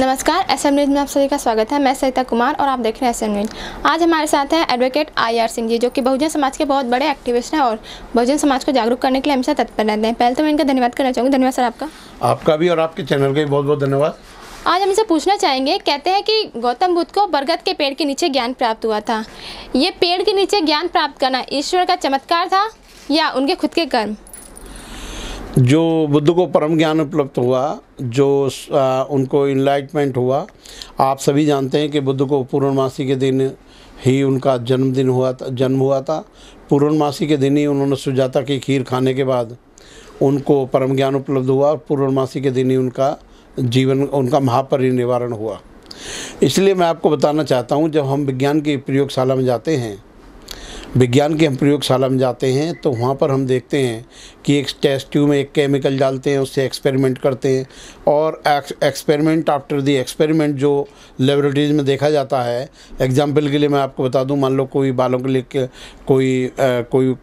नमस्कार S M news में आप सभी का स्वागत है मैं सरिता कुमार और आप देख रहे हैं एस एम न्यूज़ आज हमारे साथ हैं advocate I R Singh ji जो कि बहुजन समाज के बहुत बड़े एक्टिविस्ट हैं और बहुजन समाज को जागरूक करने के लिए हमेशा तत्पर रहते हैं पहले तो मैं इनका धन्यवाद करना चाहूँगी धन्यवाद सर आपका आपका भी और आपके चैनल का भी बहुत बहुत धन्यवाद आज हम इसे पूछना चाहेंगे कहते हैं कि गौतम बुद्ध को बरगद के पेड़ के नीचे ज्ञान प्राप्त हुआ था ये पेड़ के नीचे ज्ञान प्राप्त करना ईश्वर का चमत्कार था या उनके खुद के कर्म जो बुद्ध को परम ज्ञान उपलब्ध हुआ जो आ, उनको इनलाइटमेंट हुआ आप सभी जानते हैं कि बुद्ध को पूर्णमासी के दिन ही उनका जन्मदिन हुआ था जन्म हुआ था पूर्णमासी के दिन ही उन्होंने सुजाता की खीर खाने के बाद उनको परम ज्ञान उपलब्ध हुआ और पूर्णमासी के दिन ही उनका जीवन उनका महापरिनिवारण हुआ इसलिए मैं आपको बताना चाहता हूँ जब हम विज्ञान की प्रयोगशाला में जाते हैं विज्ञान के हम प्रयोगशाला में जाते हैं तो वहाँ पर हम देखते हैं कि एक टेस्ट ट्यूब में एक केमिकल डालते हैं उससे एक्सपेरिमेंट करते हैं और एक्सपेरिमेंट आफ्टर दी एक्सपेरिमेंट जो लेबोरेटरीज में देखा जाता है एग्जाम्पल के लिए मैं आपको बता दूँ मान लो कोई बालों के लिए कोई आ, कोई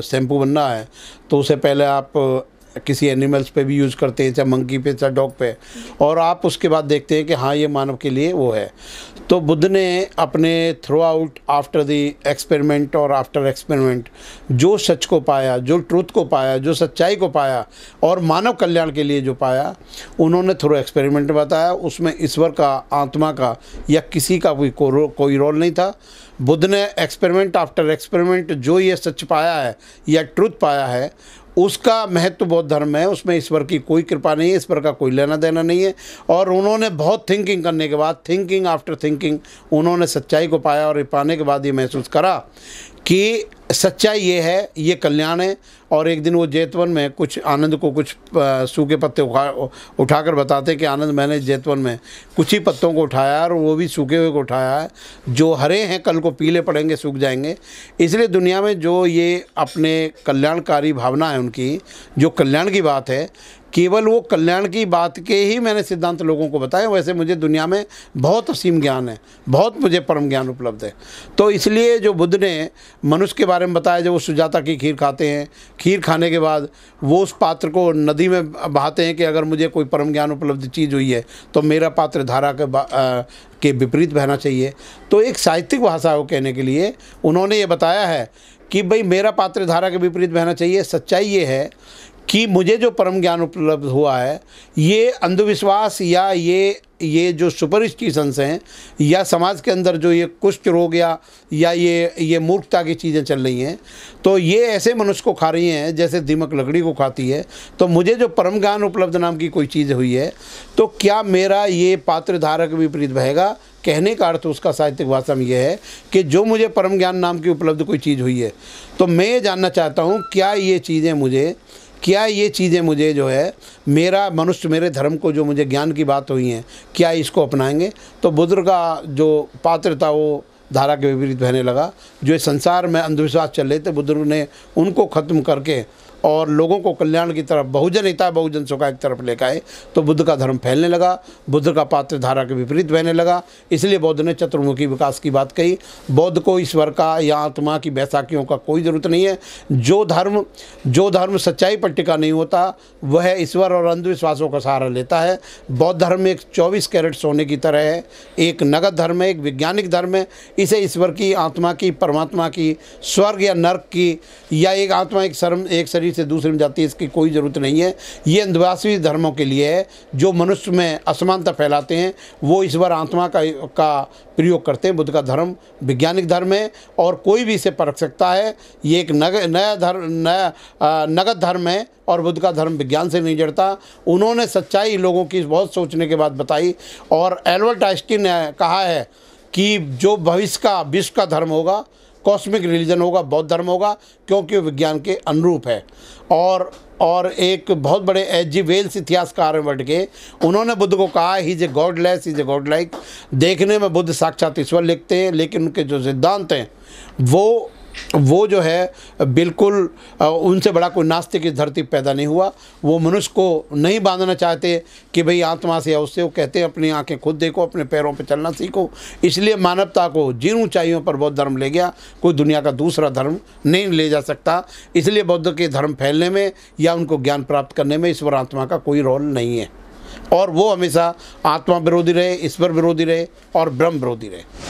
शैम्पू बनना है तो उसे पहले आप किसी एनिमल्स पे भी यूज़ करते हैं चाहे मंकी पे चाहे डॉग पे और आप उसके बाद देखते हैं कि हाँ ये मानव के लिए वो है तो बुद्ध ने अपने throughout after the experiment और आफ्टर एक्सपेरिमेंट जो सच को पाया जो ट्रूथ को पाया जो सच्चाई को पाया और मानव कल्याण के लिए जो पाया उन्होंने थ्रू एक्सपेरिमेंट बताया उसमें ईश्वर का आत्मा का या किसी का कोई को, कोई रोल नहीं था बुद्ध ने एक्सपेरिमेंट आफ्टर एक्सपेरिमेंट जो ये सच पाया है या ट्रुथ पाया है उसका महत्व बहुत बौद्ध धर्म है उसमें ईश्वर की कोई कृपा नहीं है ईश्वर का कोई लेना देना नहीं है और उन्होंने बहुत थिंकिंग करने के बाद थिंकिंग आफ्टर थिंकिंग उन्होंने सच्चाई को पाया और ये पाने के बाद ये महसूस करा कि सच्चाई ये है ये कल्याण है और एक दिन वो जैतवन में कुछ आनंद को कुछ सूखे पत्ते उठा उठाकर बताते कि आनंद मैंने जैतवन में कुछ ही पत्तों को उठाया और वो भी सूखे हुए को उठाया है जो हरे हैं कल को पीले पड़ेंगे सूख जाएंगे इसलिए दुनिया में जो ये अपने कल्याणकारी भावना है उनकी जो कल्याण की बात है केवल वो कल्याण की बात के ही मैंने सिद्धांत लोगों को बताए वैसे मुझे दुनिया में बहुत असीम ज्ञान है बहुत मुझे परम ज्ञान उपलब्ध है तो इसलिए जो बुद्ध ने मनुष्य के बारे में बताया जो वो सुजाता की खीर खाते हैं खीर खाने के बाद वो उस पात्र को नदी में बहाते हैं कि अगर मुझे कोई परम ज्ञान उपलब्ध चीज़ हुई है तो मेरा पात्र धारा के आ, के विपरीत बहना चाहिए तो एक साहित्यिक भाषा को कहने के लिए उन्होंने ये बताया है कि भाई मेरा पात्र धारा के विपरीत बहना चाहिए सच्चाई ये है कि मुझे जो परम ज्ञान उपलब्ध हुआ है ये अंधविश्वास या ये ये जो सुपरस्टिशंस हैं या समाज के अंदर जो ये कुष्ठ रोग या या ये ये मूर्खता की चीज़ें चल रही हैं तो ये ऐसे मनुष्य को खा रही हैं जैसे दीमक लकड़ी को खाती है तो मुझे जो परम ज्ञान उपलब्ध नाम की कोई चीज़ हुई है तो क्या मेरा ये पात्र धारक विपरीत बहेगा कहने का अर्थ उसका साहित्यिक भाषा में यह है कि जो मुझे परम ज्ञान नाम की उपलब्ध कोई चीज़ हुई है तो मैं ये जानना चाहता हूँ क्या ये चीज़ें मुझे क्या ये चीज़ें मुझे जो है मेरा मनुष्य मेरे धर्म को जो मुझे ज्ञान की बात हुई है क्या इसको अपनाएंगे तो बुद्ध का जो पात्र था वो धारा के विपरीत बहने लगा जो संसार में अंधविश्वास चल रहे थे बुद्ध ने उनको ख़त्म करके और लोगों को कल्याण की तरफ बहुजन हिता बहुजन सुखा एक तरफ लेकर आए तो बुद्ध का धर्म फैलने लगा बुद्ध का पात्र धारा के विपरीत बहने लगा इसलिए बौद्ध ने चतुर्मुखी विकास की बात कही बौद्ध को ईश्वर का या आत्मा की बैसाखियों का कोई ज़रूरत नहीं है जो धर्म जो धर्म सच्चाई पर टिका नहीं होता वह ईश्वर और अंधविश्वासों का सहारा लेता है बौद्ध धर्म एक चौबीस कैरेट सोने की तरह है एक नगद धर्म है एक वैज्ञानिक धर्म है इसे ईश्वर की आत्मा की परमात्मा की स्वर्ग या नर्क की या एक आत्मा एक शर्म एक शरीर पीढ़ी से दूसरे में जाती है इसकी कोई ज़रूरत नहीं है ये अंधवासी धर्मों के लिए है जो मनुष्य में असमानता फैलाते हैं वो इस बार आत्मा का का प्रयोग करते हैं बुद्ध का धर्म वैज्ञानिक धर्म है और कोई भी इसे परख सकता है ये एक नग नया धर्म नया नगद धर्म है और बुद्ध का धर्म विज्ञान से नहीं जड़ता उन्होंने सच्चाई लोगों की बहुत सोचने के बाद बताई और एल्बर्ट आइस्टीन ने कहा है कि जो भविष्य का विश्व का धर्म होगा कॉस्मिक रिलीजन होगा बौद्ध धर्म होगा क्योंकि विज्ञान के अनुरूप है और और एक बहुत बड़े एच जी वेल्स इतिहासकार हैं बढ़ के उन्होंने बुद्ध को कहा ही a godless is a godlike देखने में बुद्ध साक्षात ईश्वर लिखते हैं लेकिन उनके जो सिद्धांत हैं वो वो जो है बिल्कुल उनसे बड़ा कोई नास्तिक इस धरती पैदा नहीं हुआ वो मनुष्य को नहीं बांधना चाहते कि भाई आत्मा से उससे वो कहते हैं अपनी आंखें खुद देखो अपने पैरों पर पे चलना सीखो इसलिए मानवता को जिन ऊंचाइयों पर बौद्ध धर्म ले गया कोई दुनिया का दूसरा धर्म नहीं ले जा सकता इसलिए बौद्ध के धर्म फैलने में या उनको ज्ञान प्राप्त करने में ईश्वर आत्मा का कोई रोल नहीं है और वो हमेशा आत्मा विरोधी रहे ईश्वर विरोधी रहे और ब्रह्म विरोधी रहे